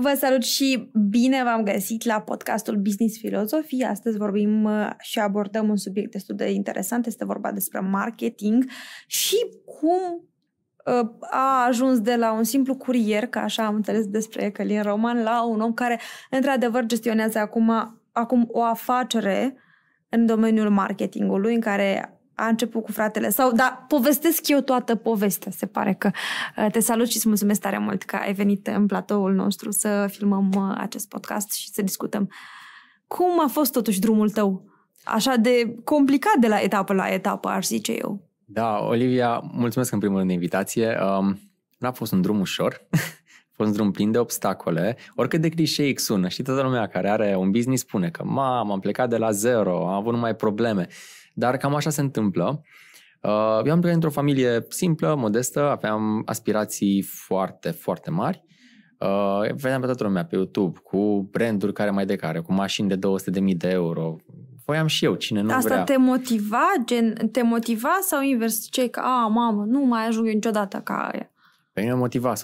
Vă salut și bine v-am găsit la podcastul Business Philosophy. Astăzi vorbim uh, și abordăm un subiect destul de interesant. Este vorba despre marketing și cum uh, a ajuns de la un simplu curier, ca așa am înțeles despre Călin Roman, la un om care într-adevăr gestionează acum, acum o afacere în domeniul marketingului, în care a început cu fratele sau, da, povestesc eu toată povestea, se pare că uh, te salut și îți mulțumesc tare mult că ai venit în platoul nostru să filmăm uh, acest podcast și să discutăm. Cum a fost totuși drumul tău? Așa de complicat de la etapă la etapă, aș zice eu. Da, Olivia, mulțumesc în primul rând de invitație. Um, n-a fost un drum ușor, a fost un drum plin de obstacole, oricât de clișeic sună. Și toată lumea care are un business spune că, mamă, am plecat de la zero, am avut numai probleme. Uh, dar cam așa se întâmplă. Uh, eu am trăit într-o familie simplă, modestă, aveam aspirații foarte, foarte mari. Uh, vedeam pe toată lumea pe YouTube cu branduri care mai de care, cu mașini de 200.000 de euro. Voiam și eu, cine nu Asta vrea. te motiva? Gen, te motiva sau invers? Ce că, a, mamă, nu mai ajung eu niciodată ca aia. Pe mine motiva 100%.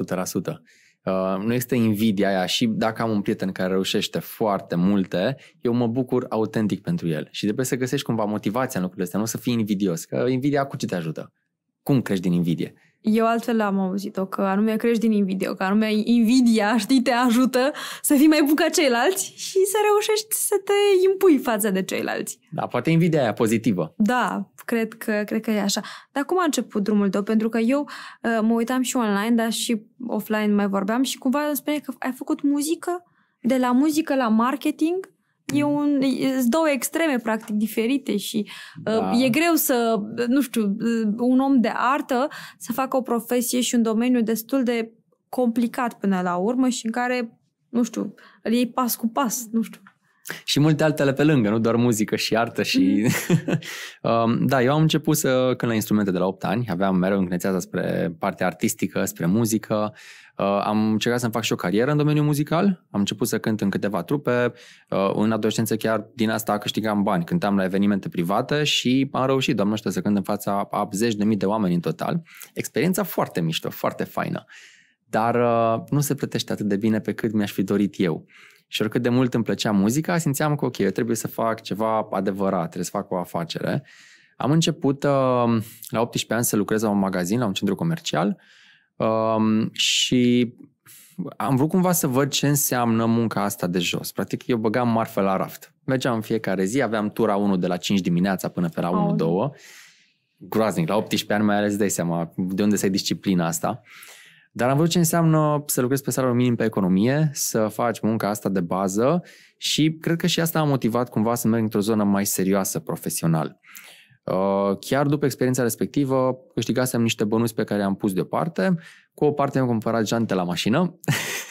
Uh, nu este invidia aia și dacă am un prieten care reușește foarte multe, eu mă bucur autentic pentru el. Și trebuie să găsești cumva motivația în lucrurile astea, nu să fii invidios, că invidia cu ce te ajută? Cum crești din invidie? Eu altfel am auzit-o, că anume crești din invidie, că anume invidia, știi, te ajută să fii mai bun ca ceilalți și să reușești să te impui față de ceilalți. Da, poate invidia aia pozitivă. Da, cred că, cred că e așa. Dar cum a început drumul tău? Pentru că eu ă, mă uitam și online, dar și offline mai vorbeam și cumva îmi spune că ai făcut muzică, de la muzică la marketing, E mm. un, e două extreme practic diferite și uh, da. e greu să, nu știu, uh, un om de artă să facă o profesie și un domeniu destul de complicat până la urmă și în care, nu știu, îl iei pas cu pas, nu știu. Și multe altele pe lângă, nu doar muzică și artă și... Mm. da, eu am început să când la instrumente de la 8 ani, aveam mereu înclinația spre partea artistică, spre muzică Uh, am încercat să-mi fac și o carieră în domeniul muzical, am început să cânt în câteva trupe, uh, în adolescență chiar din asta câștigam bani, cântam la evenimente private și am reușit, doamne să cânt în fața a zeci de mii de oameni în total. Experiența foarte mișto, foarte faină, dar uh, nu se plătește atât de bine pe cât mi-aș fi dorit eu. Și oricât de mult îmi plăcea muzica, simțeam că ok, eu trebuie să fac ceva adevărat, trebuie să fac o afacere. Am început la 18 ani să lucrez la un magazin, la un centru comercial Um, și am vrut cumva să văd ce înseamnă munca asta de jos. Practic, eu băgam marfă la raft. Mergeam în fiecare zi, aveam tura 1 de la 5 dimineața până pe la 1-2. Groaznic, la 18 ani mai ales dai seama de unde să ai disciplina asta. Dar am văzut ce înseamnă să lucrezi pe salariul minim pe economie, să faci munca asta de bază și cred că și asta a motivat cumva să merg într-o zonă mai serioasă profesional. Uh, Uh, chiar după experiența respectivă, câștigasem niște bănuți pe care am pus deoparte. Cu o parte am cumpărat jante la mașină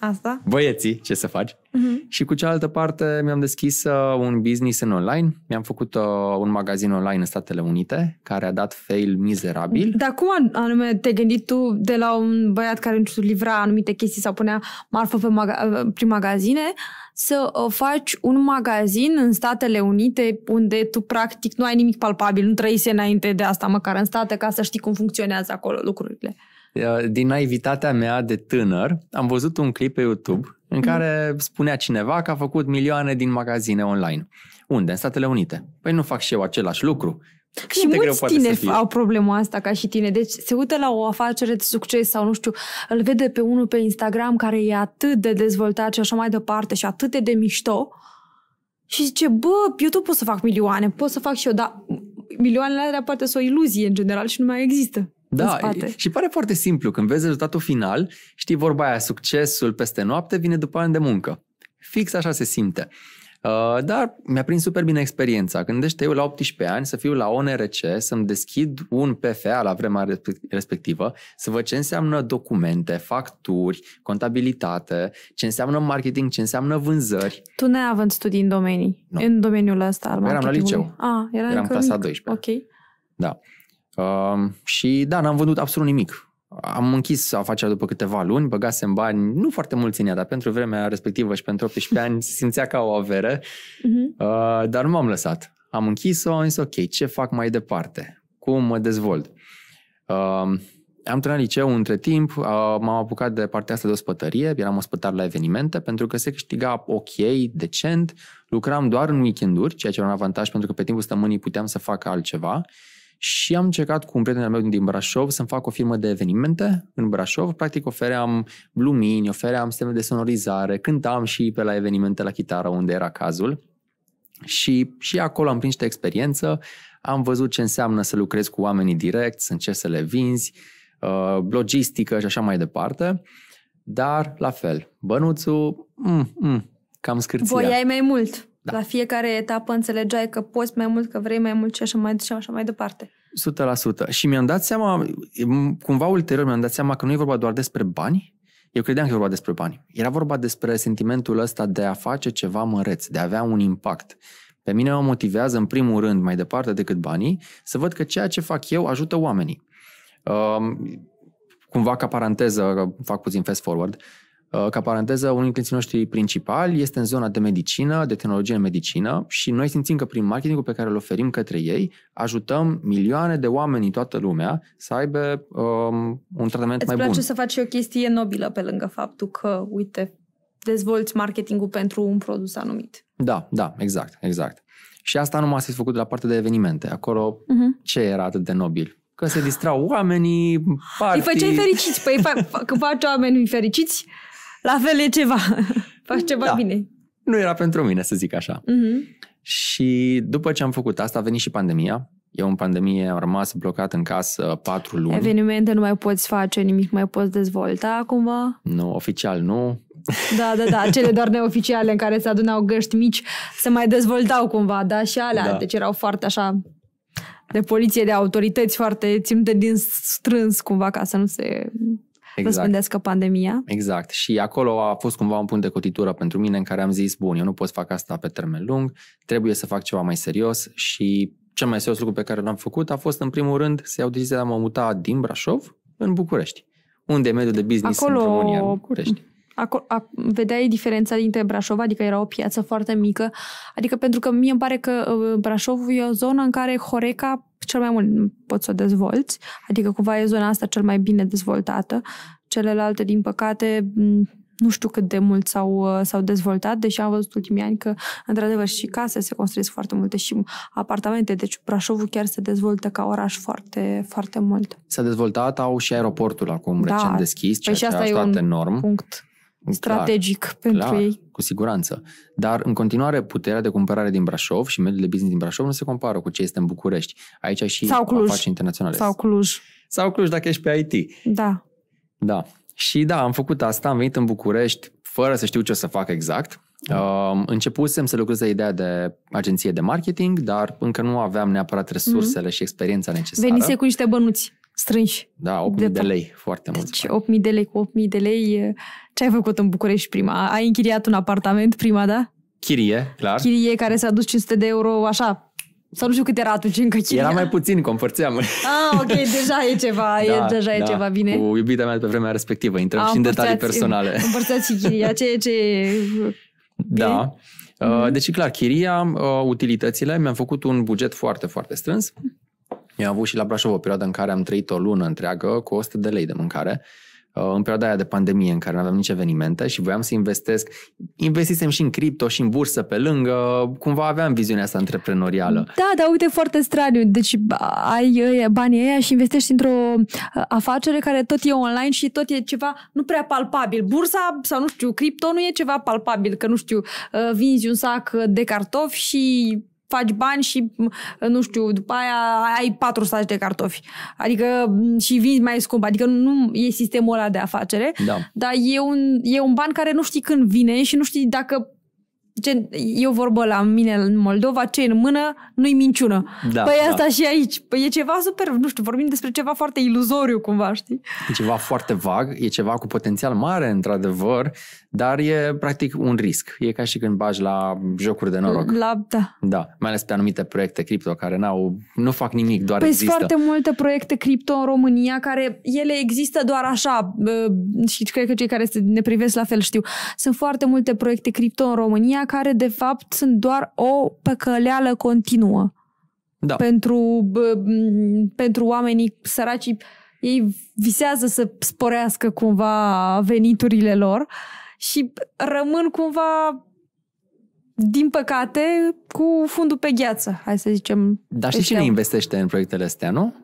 Asta. Băieții, ce să faci? Uh-huh. Și cu cealaltă parte mi-am deschis uh, un business în online. Mi-am făcut uh, un magazin online în Statele Unite, care a dat fail mizerabil. Dar cum anume te-ai gândit tu de la un băiat care știu, livra anumite chestii sau punea marfă pe maga- uh, prin magazine, să uh, faci un magazin în Statele Unite unde tu practic nu ai nimic palpabil, nu trăise înainte de asta, măcar în state, ca să știi cum funcționează acolo lucrurile. Uh, din naivitatea mea de tânăr, am văzut un clip pe YouTube în mm. care spunea cineva că a făcut milioane din magazine online. Unde? În Statele Unite. Păi nu fac și eu același lucru. Cât și mulți tineri au problema asta ca și tine. Deci se uită la o afacere de succes sau nu știu, îl vede pe unul pe Instagram care e atât de dezvoltat și așa mai departe și atât de, mișto și zice, bă, eu tot pot să fac milioane, pot să fac și eu, dar milioanele alea poate sunt o iluzie în general și nu mai există. Da, spate. și pare foarte simplu. Când vezi rezultatul final, știi vorba aia, succesul peste noapte vine după ani de muncă. Fix așa se simte. Uh, dar mi-a prins super bine experiența. Gândește eu la 18 ani să fiu la ONRC, să-mi deschid un PFA la vremea respectivă, să văd ce înseamnă documente, facturi, contabilitate, ce înseamnă marketing, ce înseamnă vânzări. Tu având studii în domenii, nu. în domeniul ăsta al Eram la liceu. A, ah, era Eram clasa 12. Ok. Da. Um, și da, n-am vândut absolut nimic. Am închis afacerea după câteva luni, băgasem bani, nu foarte mulți în ea, dar pentru vremea respectivă și pentru 18 ani se simțea ca o avere, uh-huh. Mhm. uh, dar nu m-am lăsat. Am închis-o, am zis ok, ce fac mai departe? Cum mă dezvolt? Uh, am terminat liceu între timp, uh, m-am apucat de partea asta de ospătărie, eram ospătar la evenimente, pentru că se câștiga ok, decent, lucram doar în weekenduri, ceea ce era un avantaj pentru că pe timpul stămânii puteam să fac altceva. Uh, și am încercat cu un prieten al meu din Brașov să-mi fac o firmă de evenimente în Brașov. Practic ofeream lumini, ofeream sisteme de sonorizare, cântam și pe la evenimente la chitară unde era cazul. Și, și acolo am prins de experiență, am văzut ce înseamnă să lucrez cu oamenii direct, să încerci să le vinzi, uh, logistică și așa mai departe. Dar, la fel, bănuțul, mm, mm, cam scârția. Voiai mai mult. Da. La fiecare etapă înțelegeai că poți mai mult, că vrei mai mult și așa mai, și așa mai departe. 100%. Și mi-am dat seama, cumva ulterior mi-am dat seama că nu e vorba doar despre bani, eu credeam că e vorba despre bani. Era vorba despre sentimentul ăsta de a face ceva măreț, de a avea un impact. Pe mine mă motivează, în primul rând, mai departe decât banii, să văd că ceea ce fac eu ajută oamenii. Um, cumva ca paranteză, fac puțin fast forward, Uh, ca paranteză, unul dintre noștri principali este în zona de medicină, de tehnologie în medicină și noi simțim că prin marketingul pe care îl oferim către ei, ajutăm milioane de oameni în toată lumea să aibă um, un tratament Îți mai bun. Îți place să faci o chestie nobilă pe lângă faptul că, uite, dezvolți marketingul pentru un produs anumit. Da, da, exact, exact. Și asta nu m-a făcut de la partea de evenimente. Acolo uh-huh. ce era atât de nobil? Că se distrau oamenii, party... Îi făceai fericiți, păi fac, când faci oamenii fericiți, la fel e ceva. Faci ceva da. bine. Nu era pentru mine, să zic așa. Uh-huh. Și după ce am făcut asta, a venit și pandemia. Eu în pandemie am rămas blocat în casă patru luni. Evenimente nu mai poți face, nimic mai poți dezvolta cumva? Nu, oficial nu. Da, da, da, cele doar neoficiale în care se adunau găști mici se mai dezvoltau cumva, da, și alea, da. deci erau foarte așa de poliție, de autorități foarte ținute din strâns cumva ca să nu se exact. răspândească pandemia. Exact. Și acolo a fost cumva un punct de cotitură pentru mine în care am zis, bun, eu nu pot să fac asta pe termen lung, trebuie să fac ceva mai serios și cel mai serios lucru pe care l-am făcut a fost, în primul rând, să iau decizia de a mă muta din Brașov în București, unde e mediul de business acolo... în România, în București. Acolo, a, vedeai diferența dintre Brașov, adică era o piață foarte mică, adică pentru că mie îmi pare că uh, Brașovul e o zonă în care Horeca cel mai mult poți să o dezvolți, adică cumva e zona asta cel mai bine dezvoltată. Celelalte, din păcate, nu știu cât de mult s-au, uh, s-au dezvoltat, deși am văzut ultimii ani că, într-adevăr, și case se construiesc foarte multe și apartamente, deci Brașovul chiar se dezvoltă ca oraș foarte, foarte mult. S-a dezvoltat, au și aeroportul acum da. recent deschis, păi ceea păi ce a ajutat enorm. Punct strategic clar, pentru clar, ei. Cu siguranță. Dar, în continuare, puterea de cumpărare din Brașov și mediul de business din Brașov nu se compară cu ce este în București. Aici și Sau Cluj. afaceri internaționale. Sau Cluj. Sau Cluj, dacă ești pe IT. Da. Da. Și da, am făcut asta, am venit în București fără să știu ce o să fac exact. Uh, începusem să lucrez la ideea de agenție de marketing, dar încă nu aveam neapărat resursele mm-hmm. și experiența necesară. Venise cu niște bănuți strânși. Da, 8.000 de, de lei, foarte mult. Deci 8.000 de lei cu 8.000 de lei. Ce ai făcut în București prima? Ai închiriat un apartament prima, da? Chirie, clar. Chirie care s-a dus 500 de euro așa, sau nu știu cât era atunci încă chiria. Era mai puțin, că împărțeam. Ah, ok, deja e ceva, da, e, deja da. e ceva bine. Cu iubita mea pe vremea respectivă, intrăm și în detalii personale. Împărțeați chiria, ce... ce... Da. Mm-hmm. Deci, clar, chiria, uh, utilitățile, mi-am făcut un buget foarte, foarte strâns eu am avut și la Brașov o perioadă în care am trăit o lună întreagă cu 100 de lei de mâncare uh, în perioada aia de pandemie în care nu aveam nici evenimente și voiam să investesc. Investisem și în cripto și în bursă pe lângă, cumva aveam viziunea asta antreprenorială. Da, dar uite, foarte straniu. Deci ai banii ăia și investești într-o uh, afacere care tot e online și tot e ceva nu prea palpabil. Bursa sau, nu știu, cripto nu e ceva palpabil, că, nu știu, uh, vinzi un sac de cartofi și faci bani și, nu știu, după aia ai patru saci de cartofi. Adică și vinzi mai scump. Adică nu e sistemul ăla de afacere, da. dar e un, e un ban care nu știi când vine și nu știi dacă gen, e o vorbă la mine în Moldova, ce în mână, nu-i minciună. Da, păi da. asta da. și aici. Păi e ceva super, nu știu, vorbim despre ceva foarte iluzoriu cumva, știi? E ceva foarte vag, e ceva cu potențial mare, într-adevăr, dar e practic un risc. E ca și când bagi la jocuri de noroc. La, da. Da, mai ales pe anumite proiecte cripto care n-au, nu fac nimic, doar păi există. foarte multe proiecte cripto în România care ele există doar așa și cred că cei care ne privesc la fel știu. Sunt foarte multe proiecte cripto în România România, care de fapt sunt doar o păcăleală continuă da. pentru, pentru oamenii săraci. Ei visează să sporească cumva veniturile lor și rămân cumva din păcate, cu fundul pe gheață, hai să zicem. Dar și cine investește în proiectele astea, nu?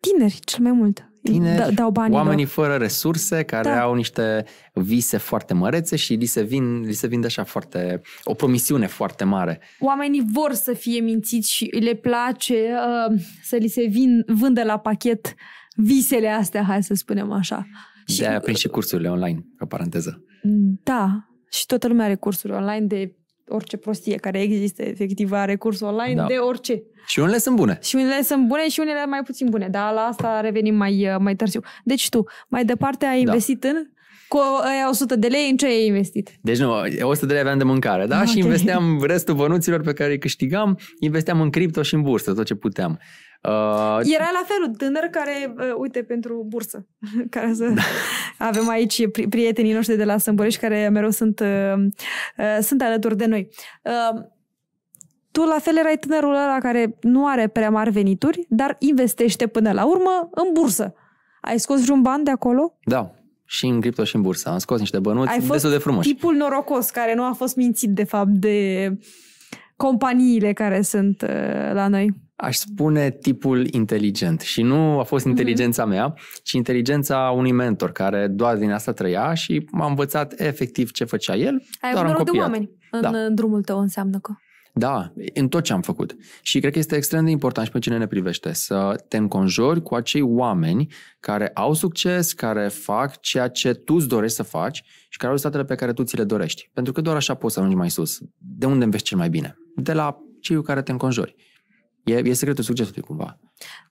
Tineri, cel mai mult tineri, da, dau banii oamenii lor. Da. fără resurse, care da. au niște vise foarte mărețe și li se, vin, li se vinde așa foarte, o promisiune foarte mare. Oamenii vor să fie mințiți și le place uh, să li se vin, vândă la pachet visele astea, hai să spunem așa. De-aia și, prin și cursurile online, ca paranteză. Da, și toată lumea are cursuri online de orice prostie care există, efectiv, are curs online da. de orice. Și unele sunt bune. Și unele sunt bune și unele mai puțin bune, dar la asta revenim mai, uh, mai târziu. Deci tu, mai departe ai da. investit da. în cu aia 100 de lei, în ce ai investit? Deci nu, 100 de lei aveam de mâncare, da? Okay. Și investeam restul bănuților pe care îi câștigam, investeam în cripto și în bursă, tot ce puteam. Uh, Era la fel un tânăr care, uh, uite, pentru bursă, care să... Da. avem aici pri- prietenii noștri de la Sâmburești care mereu sunt, uh, uh, sunt alături de noi. Uh, tu la fel erai tânărul ăla care nu are prea mari venituri, dar investește până la urmă în bursă. Ai scos vreun ban de acolo? Da, și în cripto și în bursă. Am scos niște bănuți Ai fost destul de frumos. tipul norocos care nu a fost mințit, de fapt, de companiile care sunt uh, la noi aș spune, tipul inteligent. Și nu a fost mhm. inteligența mea, ci inteligența unui mentor care doar din asta trăia și m-a învățat efectiv ce făcea el. Ai doar avut noroc de oameni da. în drumul tău, înseamnă că. Da, în tot ce am făcut. Și cred că este extrem de important și pe cine ne privește să te înconjori cu acei oameni care au succes, care fac ceea ce tu îți dorești să faci și care au statele pe care tu ți le dorești. Pentru că doar așa poți să ajungi mai sus. De unde înveți cel mai bine? De la cei cu care te înconjori. E, e secretul succesului cumva.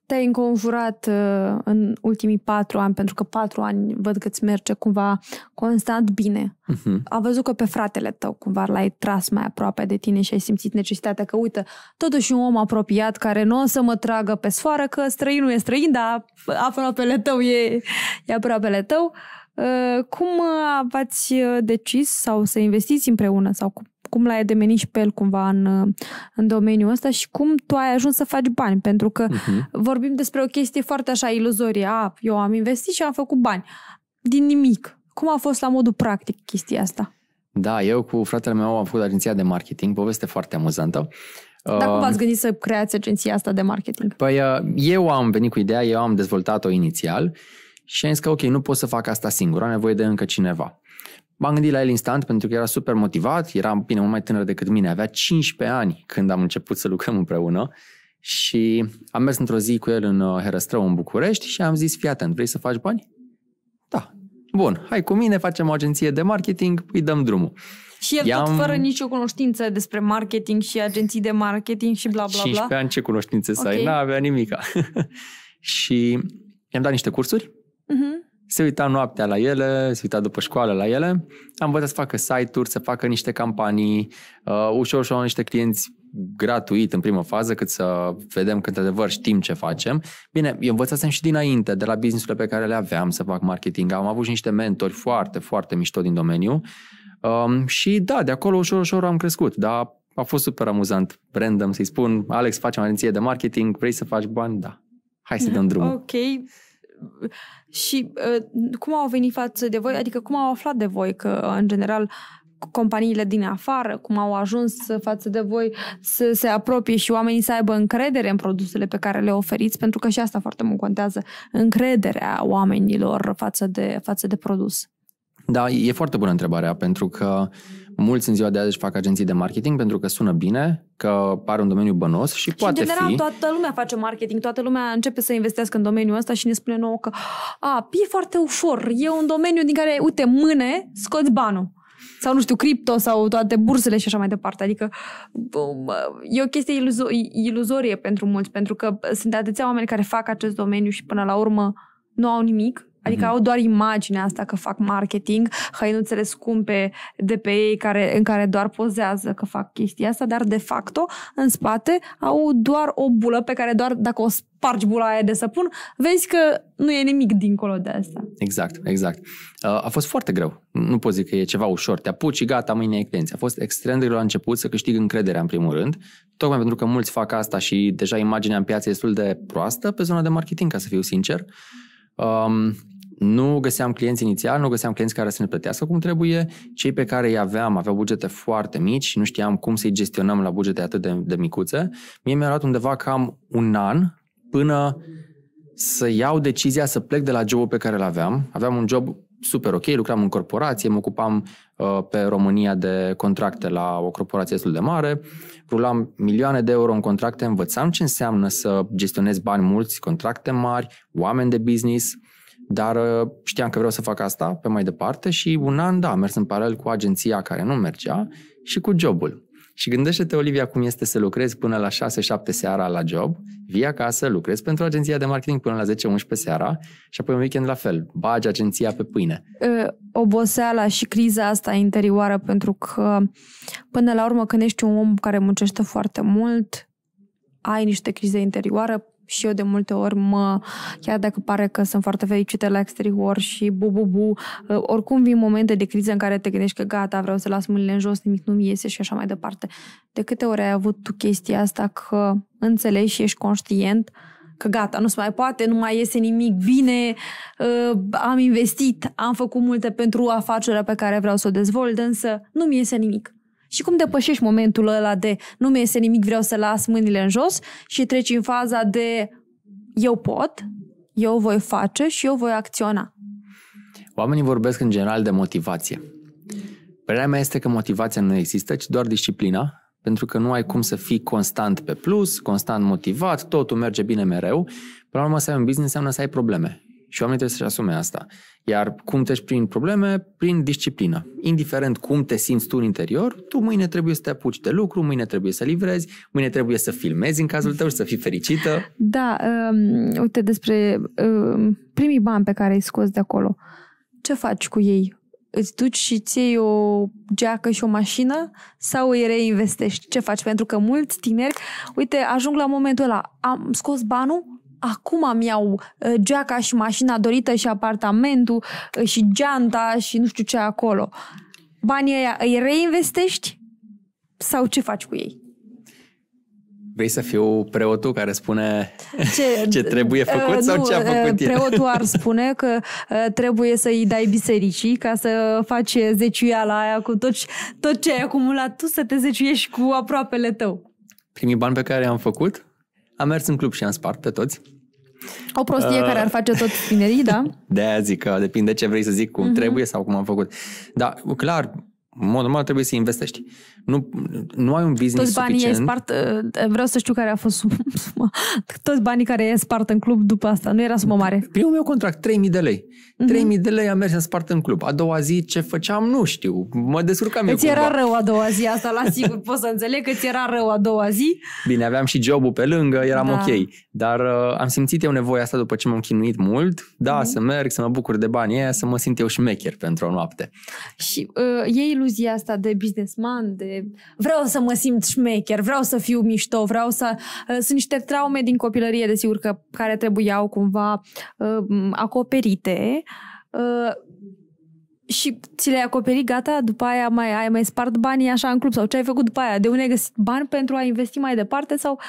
Te-ai înconjurat uh, în ultimii patru ani, pentru că patru ani văd că îți merge cumva constant bine. Uh-huh. A văzut că pe fratele tău cumva l-ai tras mai aproape de tine și ai simțit necesitatea că, uite, totuși un om apropiat care nu o să mă tragă pe sfoară, că străinul e străin, dar aproapele tău e, e aproapele tău. Uh, cum uh, v-ați decis sau să investiți împreună sau cum? cum l-ai ademenit și pe el cumva în, în domeniul ăsta și cum tu ai ajuns să faci bani, pentru că uh-huh. vorbim despre o chestie foarte așa iluzorie. A, eu am investit și am făcut bani. Din nimic. Cum a fost la modul practic chestia asta? Da, eu cu fratele meu am făcut agenția de marketing, poveste foarte amuzantă. Dar cum um, v-ați gândit să creați agenția asta de marketing? Păi uh, eu am venit cu ideea, eu am dezvoltat-o inițial și am zis că ok, nu pot să fac asta singur, am nevoie de încă cineva. M-am gândit la el instant pentru că era super motivat, era bine mult mai tânăr decât mine, avea 15 ani când am început să lucrăm împreună și am mers într-o zi cu el în uh, Herăstrău, în București și am zis, fii atent, vrei să faci bani? Da. Bun, hai cu mine, facem o agenție de marketing, îi dăm drumul. Și el I-am... tot fără nicio cunoștință despre marketing și agenții de marketing și bla bla bla. 15 ani ce cunoștințe okay. să ai? N-avea nimica. și i-am dat niște cursuri. Uh-huh se uita noaptea la ele, se uita după școală la ele. Am învățat să facă site-uri, să facă niște campanii, uh, ușor, ușor niște clienți gratuit în primă fază, cât să vedem că într-adevăr știm ce facem. Bine, eu învățasem și dinainte, de la businessurile pe care le aveam să fac marketing. Am avut și niște mentori foarte, foarte mișto din domeniu. Um, și da, de acolo ușor, ușor am crescut, dar a fost super amuzant, random să-i spun, Alex, facem agenție de marketing, vrei să faci bani? Da. Hai să mhm. dăm drumul. Ok, și uh, cum au venit față de voi, adică cum au aflat de voi, că uh, în general companiile din afară, cum au ajuns față de voi să se apropie și oamenii să aibă încredere în produsele pe care le oferiți, pentru că și asta foarte mult contează, încrederea oamenilor față de, față de produs. Da, e foarte bună întrebarea, pentru că uh, Mulți în ziua de azi fac agenții de marketing pentru că sună bine, că pare un domeniu bănos și, și poate în general, fi... toată lumea face marketing, toată lumea începe să investească în domeniul ăsta și ne spune nouă că a, e foarte ușor, e un domeniu din care, uite, mâne, scoți banul sau, nu știu, cripto sau toate bursele și așa mai departe. Adică e o chestie iluzo- iluzorie pentru mulți, pentru că sunt atâția oameni care fac acest domeniu și până la urmă nu au nimic Adică mm-hmm. au doar imaginea asta că fac marketing, hăinuțele scumpe de pe ei care, în care doar pozează că fac chestia asta, dar de facto în spate au doar o bulă pe care doar dacă o spargi bula aia de săpun, vezi că nu e nimic dincolo de asta. Exact, exact. Uh, a fost foarte greu. Nu pot zic că e ceva ușor. Te apuci și gata, mâine e clienți. A fost extrem de greu la început să câștig încrederea în primul rând, tocmai pentru că mulți fac asta și deja imaginea în piață e destul de proastă pe zona de marketing, ca să fiu sincer. Um, nu găseam clienți inițial, nu găseam clienți care să ne plătească cum trebuie. Cei pe care îi aveam aveau bugete foarte mici și nu știam cum să-i gestionăm la bugete atât de, de micuțe. Mie mi-a luat undeva cam un an până să iau decizia să plec de la jobul pe care îl aveam. Aveam un job super ok, lucram în corporație, mă ocupam uh, pe România de contracte la o corporație destul de mare, rulam milioane de euro în contracte, învățam ce înseamnă să gestionez bani mulți, contracte mari, oameni de business – dar uh, știam că vreau să fac asta pe mai departe și un an, da, am mers în paralel cu agenția care nu mergea și cu jobul. Și gândește-te, Olivia, cum este să lucrezi până la 6-7 seara la job, vii acasă, lucrezi pentru agenția de marketing până la 10-11 seara și apoi un weekend la fel, bagi agenția pe pâine. Uh, oboseala și criza asta interioară, pentru că până la urmă când ești un om care muncește foarte mult, ai niște crize interioară, și eu de multe ori mă, chiar dacă pare că sunt foarte fericită la exterior și bu, bu, bu, uh, oricum vin momente de criză în care te gândești că gata, vreau să las mâinile în jos, nimic nu-mi iese și așa mai departe. De câte ori ai avut tu chestia asta că înțelegi și ești conștient că gata, nu se mai poate, nu mai iese nimic bine, uh, am investit, am făcut multe pentru afacerea pe care vreau să o dezvolt, însă nu-mi iese nimic. Și cum depășești momentul ăla de nu mi este nimic, vreau să las mâinile în jos și treci în faza de eu pot, eu voi face și eu voi acționa. Oamenii vorbesc în general de motivație. Părerea mea este că motivația nu există, ci doar disciplina, pentru că nu ai cum să fii constant pe plus, constant motivat, totul merge bine mereu. Până la urmă, să ai un business înseamnă să ai probleme și oamenii trebuie să-și asume asta. Iar cum treci prin probleme? Prin disciplină. Indiferent cum te simți tu în interior, tu mâine trebuie să te apuci de lucru, mâine trebuie să livrezi, mâine trebuie să filmezi în cazul tău și să fii fericită. Da, um, uite despre um, primii bani pe care îi scos de acolo. Ce faci cu ei? Îți duci și ți o geacă și o mașină sau îi reinvestești? Ce faci? Pentru că mulți tineri, uite, ajung la momentul ăla, am scos banul, acum am iau uh, geaca și mașina dorită și apartamentul uh, și geanta și nu știu ce acolo. Banii ăia îi reinvestești sau ce faci cu ei? Vrei să fiu preotul care spune ce, ce trebuie uh, făcut uh, sau nu, ce a făcut uh, Preotul ar spune că uh, trebuie să-i dai bisericii ca să faci zeciuiala aia cu tot, tot ce ai acumulat tu, să te zeciuiești cu aproapele tău. Primii bani pe care i am făcut? Am mers în club și am spart pe toți. O prostie uh, care ar face tot tinerii, da? De aia zic că depinde ce vrei să zic, cum uh-huh. trebuie sau cum am făcut. Dar clar, în mod normal trebuie să investești. Nu, nu ai un business Toți banii suficient. spart, eh, vreau să știu care a fost suma. Toți banii care e spart în club după asta, nu era sumă mare. Primul meu contract, 3.000 de lei. Uh-huh. Mhm. 3.000 de lei am mers să spart în club. A doua zi ce făceam, nu știu. Mă descurcam Îți eu era cumva. rău a doua zi asta, la sigur. poți să înțeleg că ți era rău a doua zi. Bine, aveam și jobul pe lângă, eram da. ok. Dar uh, am simțit eu nevoia asta după ce m-am chinuit mult. Da, mm-hmm. să merg, să mă bucur de banii aia, să mă simt eu șmecher pentru o noapte. Și uh, ei iluzia asta de businessman, de vreau să mă simt șmecher, vreau să fiu mișto, vreau să... Uh, sunt niște traume din copilărie, desigur, că, care trebuiau cumva uh, acoperite uh, și ți le-ai acoperit, gata, după aia mai, ai mai spart banii așa în club sau ce ai făcut după aia? De unde ai găsit bani pentru a investi mai departe sau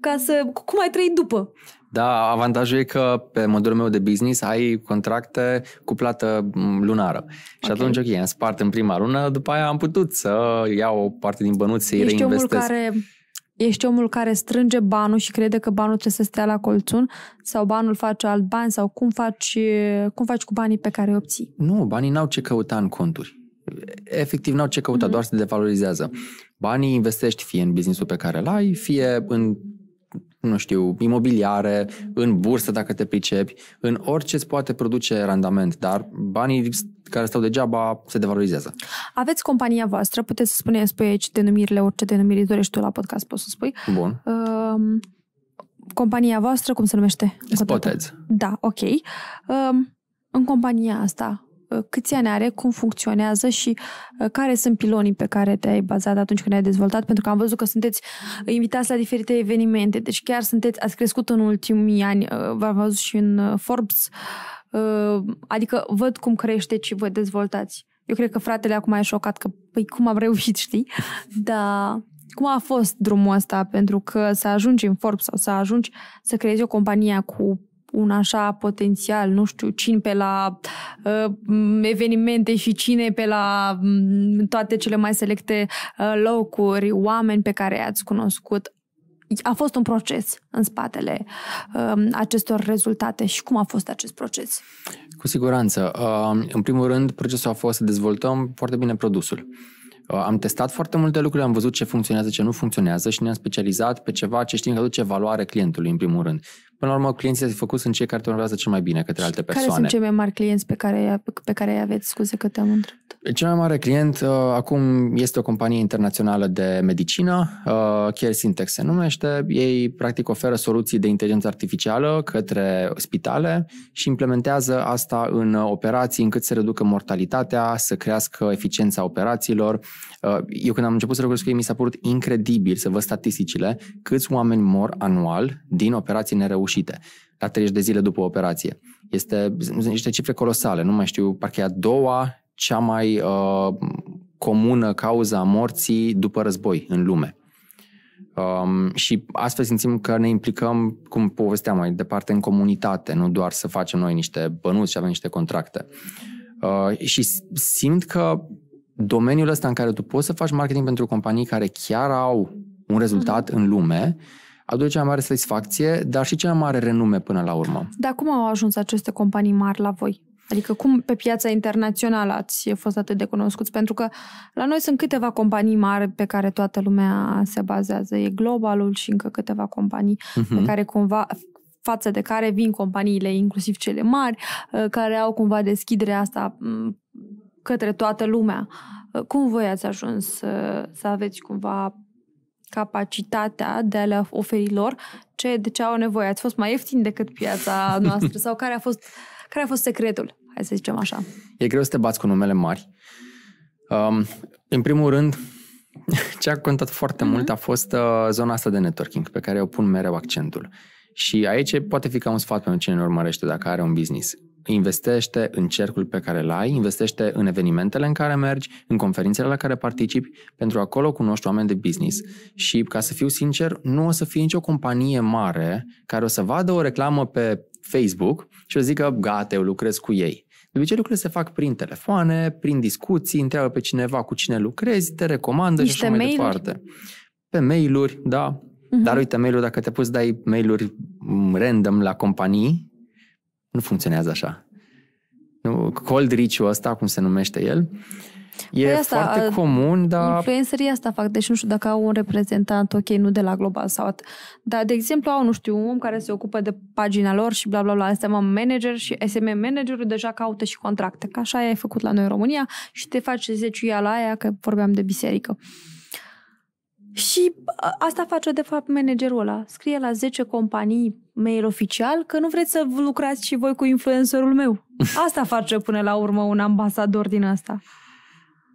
ca să... cum ai trăit după? Da, avantajul e că pe modelul meu de business ai contracte cu plată mm, lunară. Okay. Și atunci, ok, am spart în prima lună, după aia am putut să iau o parte din bănuți să-i Ești reinvestesc. Omul care, ești omul care strânge banul și crede că banul trebuie să stea la colțun sau banul face alt bani sau cum faci, cum faci cu banii pe care îi obții? Nu, banii n-au ce căuta în conturi efectiv n-au ce căuta, mm-hmm. doar se devalorizează. Banii investești fie în businessul pe care îl ai, fie în nu știu, imobiliare, mhm. în bursă dacă te pricepi, în orice îți poate produce randament, dar banii care stau degeaba se devalorizează. Aveți compania voastră, puteți să spuneți spui aici denumirile, orice denumiri dorești tu la podcast, poți să spui. Bun. Uh, compania voastră, cum se numește? Spotez. Da, ok. Uh, în compania asta, Uh, câți ani are, cum funcționează și uh, care sunt pilonii pe care te-ai bazat atunci când ai dezvoltat, pentru că am văzut că sunteți uh, invitați la diferite evenimente, deci chiar sunteți, ați crescut în ultimii ani, v-am văzut și în Forbes, adică văd cum crește și vă dezvoltați. Eu cred că fratele acum e șocat că, păi, cum am reușit, știi? Dar cum a fost drumul ăsta pentru că să ajungi în Forbes sau să ajungi să creezi o companie cu un așa potențial, nu știu, cine pe la uh, evenimente și cine pe la um, toate cele mai selecte uh, locuri, oameni pe care i-ați cunoscut. A fost un proces în spatele uh, acestor rezultate și cum a fost acest proces? Cu siguranță. Uh, în primul rând, procesul a fost să dezvoltăm foarte bine produsul. Uh, am testat foarte multe lucruri, am văzut ce funcționează, ce nu funcționează și ne-am specializat pe ceva ce știm că aduce valoare clientului, în primul rând. Până la urmă, clienții făcut sunt cei care te urmează cel mai bine către alte persoane. Care sunt cei mai mari clienți pe care, pe care îi aveți? Scuze că te-am întrebat. Cel mai mare client uh, acum este o companie internațională de medicină, uh, Care Syntex se numește. Ei practic oferă soluții de inteligență artificială către spitale și implementează asta în operații încât să reducă mortalitatea, să crească eficiența operațiilor. Uh, eu când am început să lucrez cu ei, mi s-a părut incredibil să văd statisticile câți oameni mor anual din operații nereușite reușite la 30 de zile după operație. Este, sunt niște cifre colosale, nu mai știu, parcă e a doua cea mai uh, comună cauza morții după război în lume. Um, și astfel simțim că ne implicăm, cum povesteam mai departe, în comunitate, nu doar să facem noi niște bănuți și avem niște contracte. Uh, și simt că domeniul ăsta în care tu poți să faci marketing pentru companii care chiar au un rezultat mhm. în lume, uh, aduce cea mai mare satisfacție, dar și cea mai mare renume până la urmă. Dar cum au ajuns aceste companii mari la voi? Adică cum pe piața internațională ați fost atât de cunoscuți? Pentru că la noi sunt câteva companii mari pe care toată lumea se bazează. E Globalul și încă câteva companii uh-huh. pe mhm. care cumva față de care vin companiile, inclusiv cele mari, uh, care au cumva deschiderea asta mm, către toată lumea. Uh, cum voi ați ajuns uh, să aveți cumva capacitatea de a le oferi lor ce, de ce au nevoie. Ați fost mai ieftin decât piața noastră sau care a fost, care a fost secretul? Hai să zicem așa. E greu să te bați cu numele mari. Um, în primul rând, ce a contat foarte mm-hmm. mult mhm. a fost uh, zona asta de networking, pe care eu pun mereu accentul. Și aici poate fi ca un sfat pentru cine ne urmărește dacă are un business investește în cercul pe care îl ai, investește în evenimentele în care mergi, în conferințele la care participi, pentru acolo cunoști oameni de business. Și ca să fiu sincer, nu o să fie nicio companie mare care o să vadă o reclamă pe Facebook și o zică, gata, eu lucrez cu ei. De obicei lucrurile se fac prin telefoane, prin discuții, întreabă pe cineva cu cine lucrezi, te recomandă Niște și așa mai mail-uri. departe. Pe mail-uri, da. Uh-huh. Dar uite, mail dacă te poți dai mail-uri mm, random la companii, nu funcționează așa. Nu, cold reach-ul ăsta, cum se numește el, E păi asta, foarte a, uh, comun, dar... Influencerii asta fac, deci nu știu dacă au un reprezentant, ok, nu de la Global sau South, dar, de exemplu, au, nu știu, un om care se ocupă de pagina lor și bla bla bla, SMM manager și SM managerul deja caută și contracte, că așa e făcut la noi în România și te faci zeciuia la aia, că vorbeam de biserică. Uh, și asta face, de fapt, managerul ăla. Scrie la 10 companii mail oficial că nu vreți să lucrați și voi cu influencerul meu. Asta face până la urmă un ambasador din asta.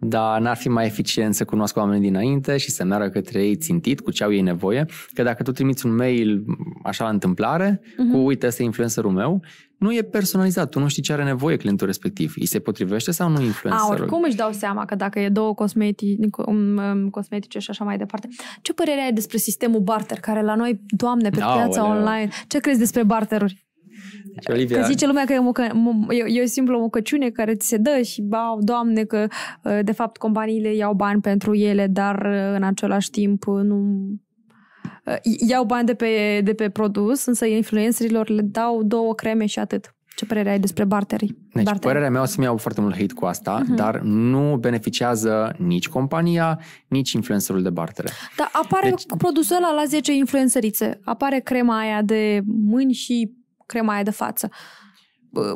Da, n-ar fi mai eficient să cunoască oamenii dinainte și să meargă către ei țintit cu ce au ei nevoie, că dacă tu trimiți un mail așa la întâmplare, uh-huh. cu uite, ăsta e influencerul meu, nu e personalizat, tu nu știi ce are nevoie clientul respectiv. Îi se potrivește sau nu influencerul? A, oricum își dau seama că dacă e două cosmetici, um, um, cosmetice și așa mai departe. Ce părere ai despre sistemul barter, care la noi, doamne, pe da, piața online, ce crezi despre barteruri? Și Olivia... Că zice lumea că e o, mucă, e, e o simplă mucăciune care ți se dă și, ba, doamne, că uh, de fapt companiile iau bani pentru ele, dar uh, în același timp uh, nu Ă, iau bani de pe, de pe produs, însă influencerilor le dau două creme și atât. Ce părere ai despre barterii? Deci, barterii. părerea mea o să-mi iau foarte mult hate cu asta, uh-huh. dar nu beneficiază nici compania, nici influencerul de bartere. Dar apare deci... produsul ăla la 10 influențărițe. Apare crema aia de mâini și crema aia de față. Uh,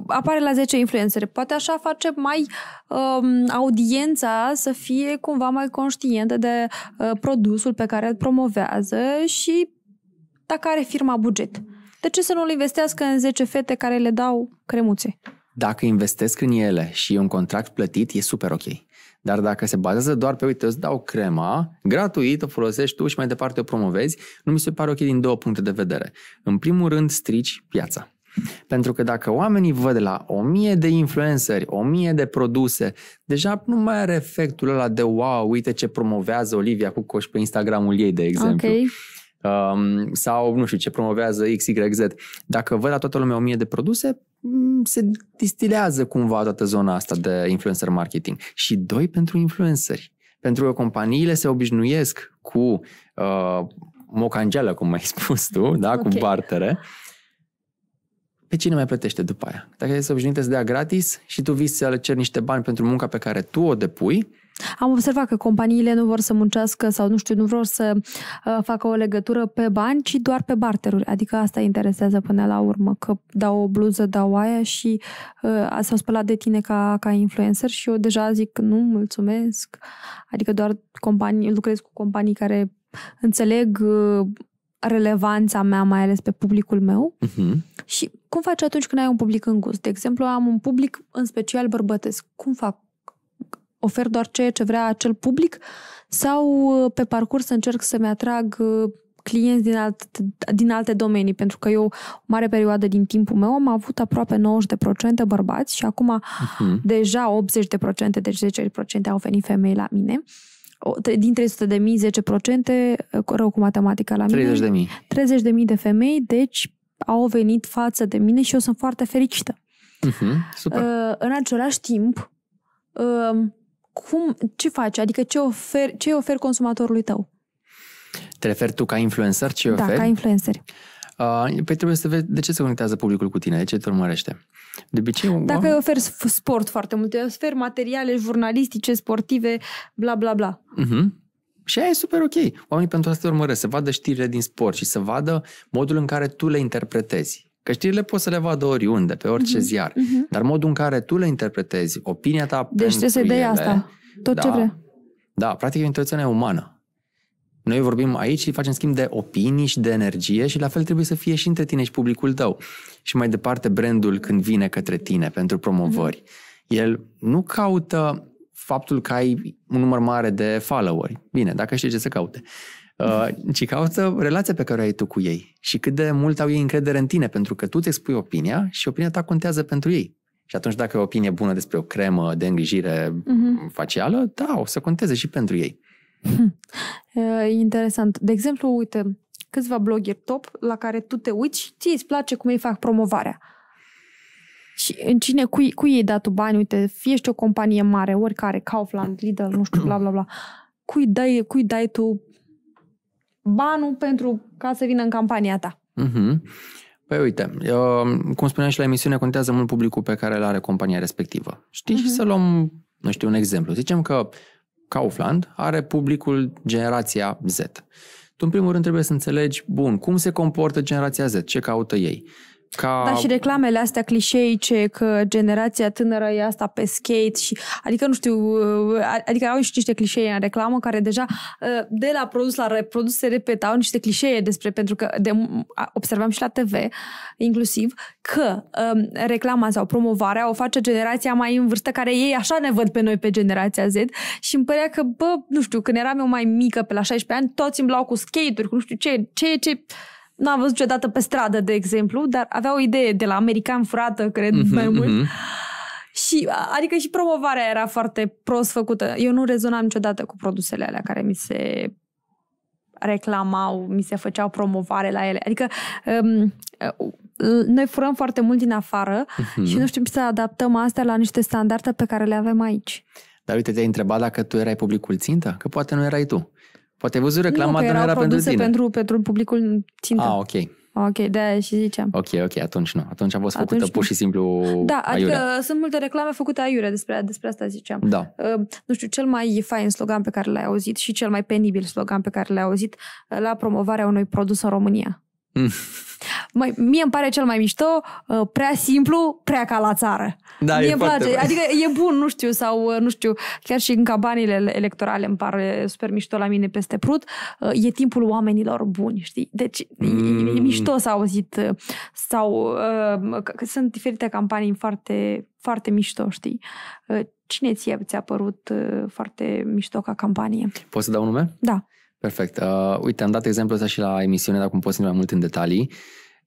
apare la 10 influenceri. Poate așa face mai um, audiența să fie cumva mai conștientă de uh, produsul pe care îl promovează și dacă are firma buget. De ce să nu-l investească în 10 fete care le dau cremuțe? Dacă investesc în ele și e un contract plătit, e super ok. Dar dacă se bazează doar pe, uite, îți dau crema, gratuit, o folosești tu și mai departe o promovezi, nu mi se pare ok din două puncte de vedere. În primul rând, strici piața. Pentru că dacă oamenii văd la o mie de influenceri, o mie de produse, deja nu mai are efectul ăla de wow, uite ce promovează Olivia cu coș pe Instagramul ei, de exemplu. Okay. Um, sau, nu știu, ce promovează XYZ. Dacă văd la toată lumea o mie de produse, mm, se distilează cumva toată zona asta de influencer marketing. Și doi, pentru influenceri. Pentru că companiile se obișnuiesc cu uh, mocangelă, cum ai spus tu, da? Okay. cu bartere pe cine mai plătește după aia? Dacă ești obișnuit să dea gratis și tu vii să ceri niște bani pentru munca pe care tu o depui, am observat că companiile nu vor să muncească sau nu știu, nu vor să uh, facă o legătură pe bani, ci doar pe barteruri. Adică asta interesează până la urmă, că dau o bluză, dau aia și uh, s-au spălat de tine ca, ca influencer și eu deja zic nu, mulțumesc. Adică doar companii, lucrez cu companii care înțeleg uh, relevanța mea, mai ales pe publicul meu. Uh-huh. Și cum faci atunci când ai un public în gust? De exemplu, am un public în special bărbătesc. Cum fac? Ofer doar ceea ce vrea acel public sau uh, pe parcurs încerc să-mi atrag uh, clienți din alte, din alte domenii, pentru că eu o mare perioadă din timpul meu am avut aproape 90% bărbați și acum uh-huh. deja 80%, deci 10% au venit femei la mine. Uh, din 100 de mii, 10%, uh, rău cu matematica la mine. 30 de mii. 30 de mii de femei, deci au venit față de mine și eu sunt foarte fericită. Uh-huh, super. Uh, în același timp, uh, cum, ce faci? Adică ce oferi, ce ofer consumatorului tău? Te referi tu ca influencer? Ce da, oferi? ca influencer. Uh, Uh, păi trebuie să vezi de ce se conectează publicul cu tine, de ce te urmărește. De obicei, Dacă îi oferi sport foarte mult, îi oferi materiale jurnalistice, sportive, bla bla bla. Uh-huh. Și aia e super ok. Oamenii pentru asta te urmăresc, să vadă știrile din sport și să vadă modul în care tu le interpretezi. Că știrile poți să le vadă oriunde, pe orice uh-huh, ziar. Uh-huh. Dar modul în care tu le interpretezi, opinia ta deci pentru trebuie să-i dai asta. Tot da, ce vrea. Da, practic e o interacțiune umană. Noi vorbim aici și facem schimb de opinii și de energie și la fel trebuie să fie și între tine și publicul tău. Și mai departe, brandul când vine către tine pentru promovări, mhm. el nu caută faptul că ai un număr mare de followeri. Bine, dacă știi ce să caute. Mhm. Uh, ci caută relația pe care o ai tu cu ei și cât de mult au ei încredere în tine, pentru că tu îți expui opinia și opinia ta contează pentru ei. Și atunci dacă e o opinie bună despre o cremă de îngrijire uh-huh. facială, da, o să conteze și pentru ei. E interesant. De exemplu, uite, câțiva blogger top la care tu te uiți și ți îți place cum ei fac promovarea. Și în cine, cui, cui ei dat tu bani? Uite, fie ești o companie mare, oricare, Kaufland, Lidl, nu știu, bla, bla, bla. Cui dai, cui dai tu banul pentru ca să vină în campania ta? Mm-hmm. Păi uite, eu, um, cum spuneam și la emisiune, contează mult publicul pe care îl are compania respectivă. Știi? Mm-hmm. Și mhm. să luăm, nu știu, un exemplu. Zicem că Kaufland are publicul generația Z. Tu, în primul rând, trebuie să înțelegi, bun, cum se comportă generația Z, ce caută ei ca... Dar și reclamele astea clișeice că generația tânără e asta pe skate și, adică nu știu, uh, adică au și niște clișee în reclamă care deja uh, de la produs la reprodus se au niște clișee despre, pentru că de, observam și la TV inclusiv, că um, reclama sau promovarea o face generația mai în vârstă care ei așa ne văd pe noi pe generația Z și îmi părea că, bă, nu știu, când eram eu mai mică pe la 16 ani, toți îmi luau cu skate-uri, cu nu știu ce, ce, ce, nu am văzut niciodată pe stradă, de exemplu, dar avea o idee de la american furată, cred, uh-huh, mai mult. Uh-huh. Și, adică și promovarea era foarte prost făcută. Eu nu rezonam niciodată cu produsele alea care mi se reclamau, mi se făceau promovare la ele. Adică um, uh, noi furăm foarte mult din afară uh-huh. și nu știm să adaptăm astea la niște standarde pe care le avem aici. Dar uite, te-ai întrebat dacă tu erai publicul țintă? Că poate nu erai tu. Poate ai văzut reclama, nu, dar era pentru tine. pentru, pentru publicul țintă. Ah, ok. Ah, ok, de și ziceam. Ok, ok, atunci nu. Atunci a fost atunci făcută nu. pur și simplu Da, adică aiurea. sunt multe reclame făcute aiurea, despre, despre asta ziceam. Da. Uh, nu știu, cel mai fain slogan pe care l-ai auzit și cel mai penibil slogan pe care l-ai auzit uh, la promovarea unui produs în România. Mm. Mai, mie îmi pare cel mai mișto, uh, prea simplu, prea ca la țară. Da, mie e îmi place. Bun. Adică e bun, nu știu, sau uh, nu știu, chiar și în campaniile electorale îmi pare super mișto la mine peste prut. Uh, e timpul oamenilor buni, știi? Deci mm. e, e mm. mișto s-a auzit sau că sunt diferite campanii foarte, foarte mișto, știi? Cine ție ți-a părut foarte mișto ca campanie? Poți să dau nume? Da. Perfect. Uh, uite, am dat exemplul ăsta și la emisiune, dar cum poți să mai mult în detalii.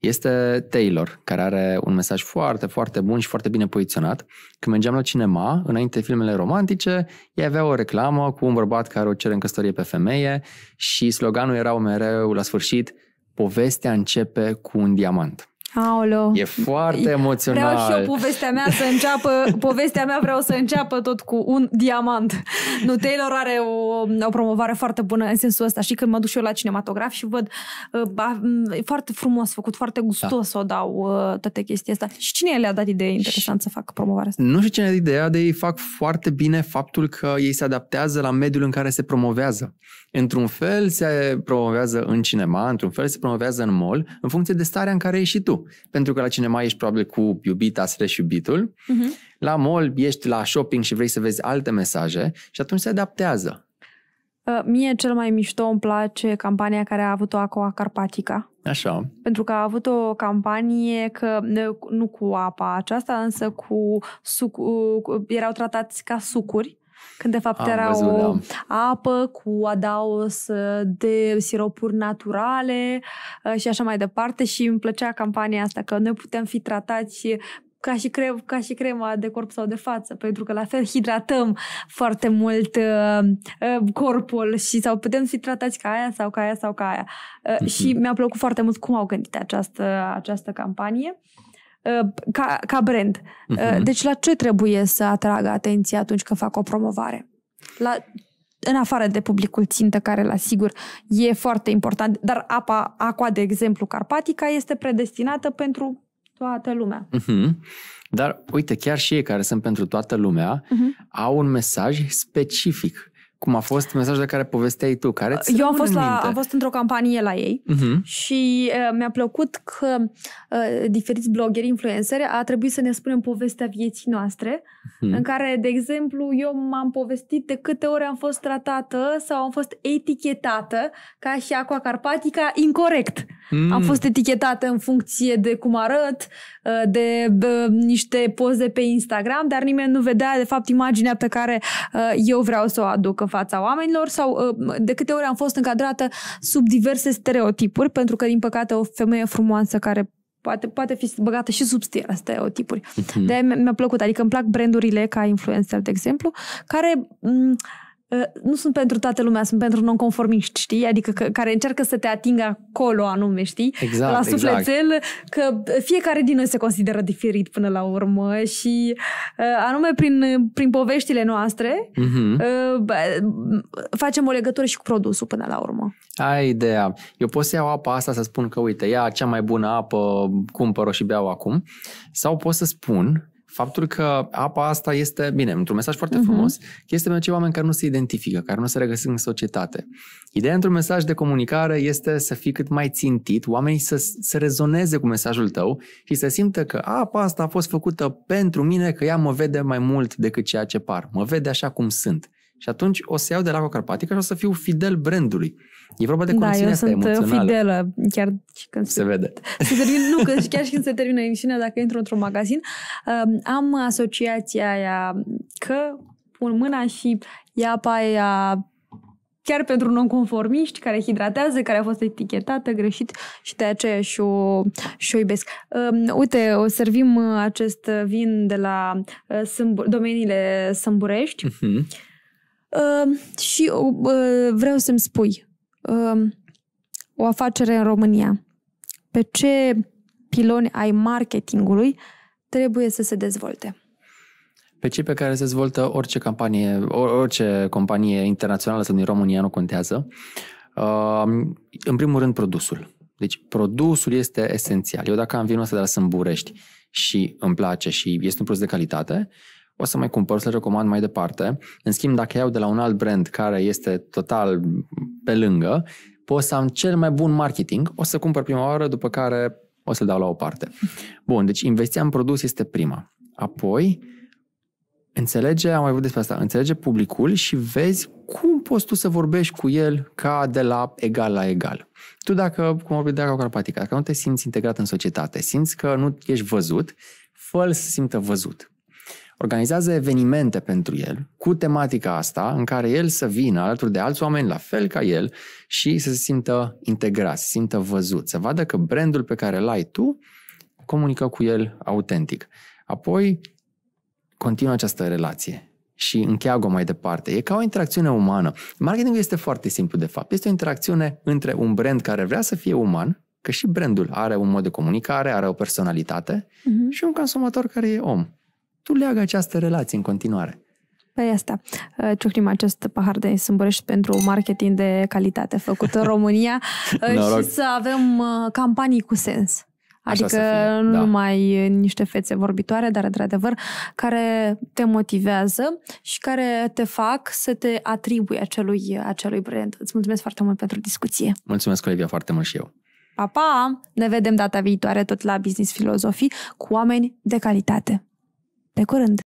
Este Taylor, care are un mesaj foarte, foarte bun și foarte bine poziționat. Când mergeam la cinema, înainte filmele romantice, ei avea o reclamă cu un bărbat care o cere în căsătorie pe femeie și sloganul era mereu la sfârșit, povestea începe cu un diamant. Aolo. E foarte emoțional. Vreau și eu povestea mea să înceapă, povestea mea vreau să înceapă tot cu un diamant. Nu, Taylor are o, o promovare foarte bună în sensul ăsta și când mă duc și eu la cinematograf și văd uh, e foarte frumos făcut, foarte gustos da. o dau uh, toate chestia asta. Și cine le-a dat idee interesant și... să facă promovarea asta? Nu știu cine a dat ideea, de ei fac foarte bine faptul că ei se adaptează la mediul în care se promovează. Într-un fel se promovează în cinema, într-un fel se promovează în mall, în funcție de starea în care ești și tu pentru că la cinema ești probabil cu iubita slash iubitul, uh-huh. la mall ești la shopping și vrei să vezi alte mesaje și atunci se adaptează. Uh, mie cel mai mișto îmi place campania care a avut-o Aqua Carpatica. Așa. Pentru că a avut o campanie că nu cu apa aceasta, însă cu suc, uh, erau tratați ca sucuri când de fapt am era văzut, o da. apă cu adaos uh, de siropuri naturale uh, și așa mai departe și îmi plăcea campania asta că noi putem fi tratați ca și, cre- ca și crema de corp sau de față, pentru că la fel hidratăm foarte mult uh, uh corpul și sau putem fi tratați ca aia sau ca aia sau ca aia. Uh, mm-hmm. Și mi-a plăcut foarte mult cum au gândit această, această campanie. Uh, Uh, ca, ca brand. Uh-huh. Deci la ce trebuie să atragă atenția atunci când fac o promovare? La, în afară de publicul țintă, care, la sigur, e foarte important, dar apa, aqua, de exemplu, carpatica, este predestinată pentru toată lumea. Uh-huh. Dar, uite, chiar și ei care sunt pentru toată lumea uh-huh. au un mesaj specific. Cum a fost mesajul de care povesteai tu? Care ți Eu am fost, la, am fost într-o campanie la ei uh-huh. și uh, mi-a plăcut că uh, diferiți blogeri, influenceri, a trebuit să ne spunem povestea vieții noastre, uh-huh. în care, de exemplu, eu m-am povestit de câte ori am fost tratată sau am fost etichetată ca și Aqua Carpatica incorrect. Mm. Am fost etichetată în funcție de cum arăt, uh, de niște poze pe Instagram, dar nimeni nu vedea, de fapt, imaginea pe care uh, eu vreau să o aduc în fața oamenilor sau uh, de câte ori am fost încadrată sub diverse stereotipuri, pentru că, din păcate, o femeie frumoasă care poate, poate fi băgată și sub stereotipuri. Mm-hmm. De mi-a plăcut, adică îmi plac brandurile ca influencer, de exemplu, care m- mm, Uh, nu sunt pentru toată lumea, sunt pentru nonconformiști, știi? Adică că, care încearcă să te atingă acolo anume, știi? Exact, la exact. sufletel, exact. că fiecare din noi se consideră diferit până la urmă și uh, anume prin, prin poveștile noastre mm-hmm. facem o legătură și cu produsul până la urmă. Ai ideea. Eu pot să iau apa asta să spun că uite, ea cea mai bună apă, cumpăr-o și beau acum sau pot să spun faptul că apa asta este, bine, într-un mesaj foarte uh-huh. frumos, este pentru cei oameni care nu se identifică, care nu se regăsesc în societate. Ideea într-un mesaj de comunicare este să fii cât mai țintit, oamenii să, să rezoneze cu mesajul tău și să simtă că apa asta a fost făcută pentru mine, că ea mă vede mai mult decât ceea ce par, mă vede așa cum sunt. Și atunci o să iau de la Carpatică și o să fiu fidel brandului. E vorba de da, conexiunea da, asta uh, emoțională. sunt fidelă, chiar și când se, se vede. Se termin, nu, că, chiar și când se termină emisiunea, dacă intru într-un magazin, um, am asociația aia că pun mâna și ia apa aia chiar pentru nonconformiști care hidratează, care a fost etichetată greșit și de aceea și o, și o iubesc. Um, uite, o servim uh, acest vin de la uh, Sâmbu- domeniile Sâmburești uh-huh. uh, și uh, vreau să-mi spui Um, o afacere în România? Pe ce piloni ai marketingului trebuie să se dezvolte? Pe cei pe care se dezvoltă orice campanie, orice companie internațională sau din România, nu contează. Um, în primul rând, produsul. Deci produsul este esențial. Eu dacă am vinul ăsta de la Sâmburești și îmi place și este un produs de calitate, o să mai cumpăr, să recomand mai departe. În schimb, dacă iau de la un alt brand care este total pe lângă, pot să am cel mai bun marketing, o să cumpăr prima oară, după care o să-l dau la o parte. Bun, deci investiția în produs este prima. Apoi, înțelege, am mai vorbit despre asta, înțelege publicul și vezi cum poți tu să vorbești cu el ca de la egal la egal. Tu dacă, cum vorbim de carpatica, dacă nu te simți integrat în societate, simți că nu ești văzut, fă să simtă văzut organizează evenimente pentru el cu tematica asta în care el să vină alături de alți oameni la fel ca el și să se simtă integrat, să se simtă văzut, să vadă că brandul pe care îl ai tu comunică cu el autentic. Apoi continuă această relație și încheagă mai departe. E ca o interacțiune umană. Marketingul este foarte simplu, de fapt. Este o interacțiune între un brand care vrea să fie uman, că și brandul are un mod de comunicare, are o personalitate, uh-huh. și un consumator care e om tu leagă această relație în continuare. Păi asta. Uh, Ciucrim acest pahar de sâmbărești pentru marketing de calitate făcut în România uh, și să avem uh, campanii cu sens. adică nu da. numai niște fețe vorbitoare, dar într-adevăr care te motivează și care te fac să te atribui acelui, acelui brand. Îți mulțumesc foarte mult pentru discuție. Mulțumesc, Olivia, foarte mult și eu. Pa, pa! Ne vedem data viitoare tot la Business Filozofii cu oameni de calitate. De curând!